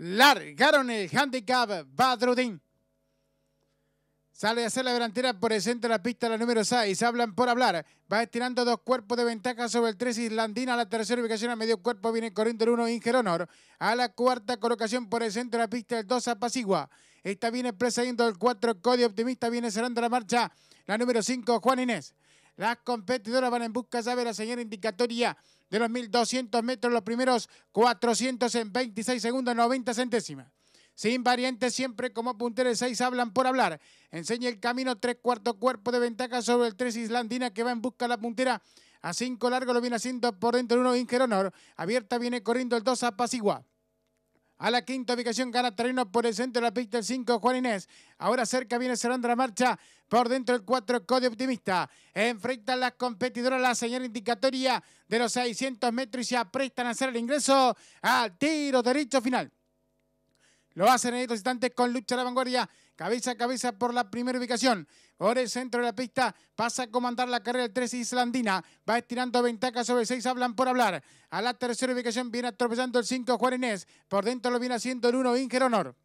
Largaron el handicap Badrudin. Sale a hacer la delantera por el centro de la pista la número 6. Hablan por hablar. Va estirando dos cuerpos de ventaja sobre el 3 Islandina. A la tercera ubicación a medio cuerpo viene corriendo el 1 Inger Honor. A la cuarta colocación por el centro de la pista el 2 Apacigua. Esta viene precediendo el 4 Cody Optimista. Viene cerrando la marcha la número 5 Juan Inés. Las competidoras van en busca, de la señal indicatoria de los 1200 metros, los primeros 400 en 26 segundos, 90 centésimas. Sin variantes, siempre como puntero seis hablan por hablar. Enseña el camino, tres cuartos cuerpo de ventaja sobre el 3 Islandina que va en busca de la puntera. A cinco largo lo viene haciendo por dentro el 1 Honor. Abierta viene corriendo el 2 apacigua a la quinta ubicación gana terreno por el centro de la pista el 5 Juan Inés. Ahora cerca viene cerrando la marcha por dentro del 4 Código Optimista. Enfrentan las competidoras la señal indicatoria de los 600 metros y se aprestan a hacer el ingreso al tiro derecho final. Lo hacen en estos instantes con lucha a la vanguardia. Cabeza a cabeza por la primera ubicación. Ahora el centro de la pista pasa a comandar la carrera el 3 Islandina. Va estirando ventaja sobre 6. Hablan por hablar. A la tercera ubicación viene atropellando el 5 Inés. Por dentro lo viene haciendo el 1 Inger Honor.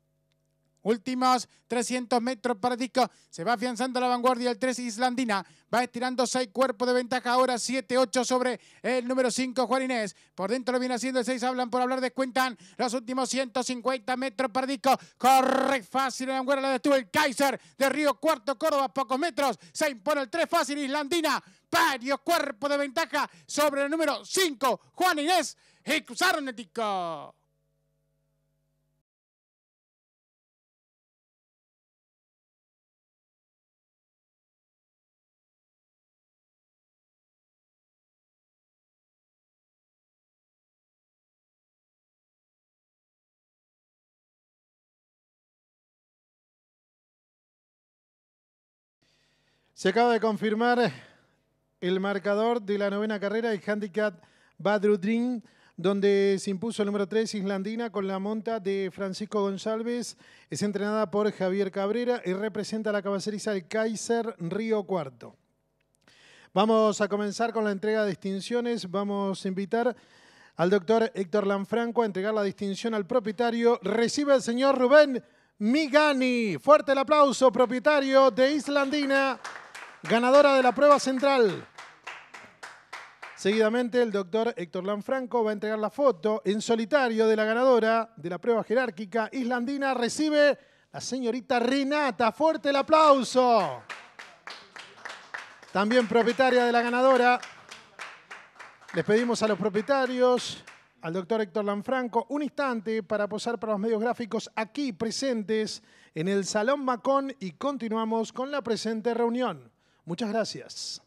Últimos 300 metros para Disco. Se va afianzando la vanguardia del 3 Islandina. Va estirando 6 cuerpos de ventaja ahora. 7-8 sobre el número 5 Juan Inés. Por dentro lo viene haciendo el 6. Hablan por hablar. Descuentan los últimos 150 metros para Disco. Corre fácil. La vanguardia la detuvo el Kaiser de Río Cuarto, Córdoba. Pocos metros. Se impone el 3 fácil Islandina. Varios cuerpos de ventaja sobre el número 5 Juan Inés. Y cruzaron Se acaba de confirmar el marcador de la novena carrera, el handicap Badrudrin, donde se impuso el número 3 Islandina con la monta de Francisco González. Es entrenada por Javier Cabrera y representa la caballeriza del Kaiser Río Cuarto. Vamos a comenzar con la entrega de distinciones. Vamos a invitar al doctor Héctor Lanfranco a entregar la distinción al propietario. Recibe el señor Rubén Migani. Fuerte el aplauso, propietario de Islandina ganadora de la prueba central. Seguidamente, el doctor Héctor Lanfranco va a entregar la foto en solitario de la ganadora de la prueba jerárquica islandina. Recibe la señorita Renata. Fuerte el aplauso. También propietaria de la ganadora. Les pedimos a los propietarios, al doctor Héctor Lanfranco, un instante para posar para los medios gráficos aquí presentes en el Salón Macón y continuamos con la presente reunión. Muchas gracias.